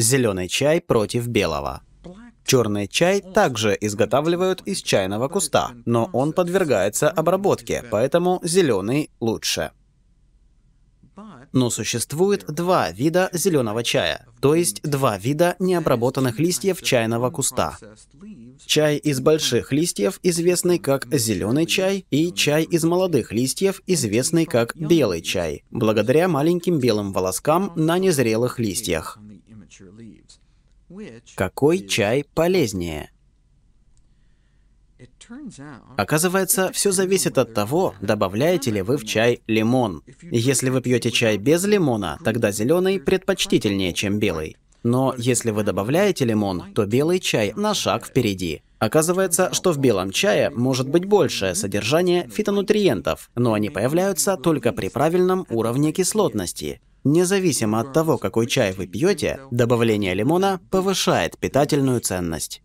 Зеленый чай против белого. Черный чай также изготавливают из чайного куста, но он подвергается обработке, поэтому зеленый лучше. Но существует два вида зеленого чая, то есть два вида необработанных листьев чайного куста. Чай из больших листьев, известный как зеленый чай, и чай из молодых листьев, известный как белый чай, благодаря маленьким белым волоскам на незрелых листьях. Какой чай полезнее? Оказывается, все зависит от того, добавляете ли вы в чай лимон. Если вы пьете чай без лимона, тогда зеленый предпочтительнее, чем белый. Но если вы добавляете лимон, то белый чай на шаг впереди. Оказывается, что в белом чае может быть большее содержание фитонутриентов, но они появляются только при правильном уровне кислотности. Независимо от того, какой чай вы пьете, добавление лимона повышает питательную ценность.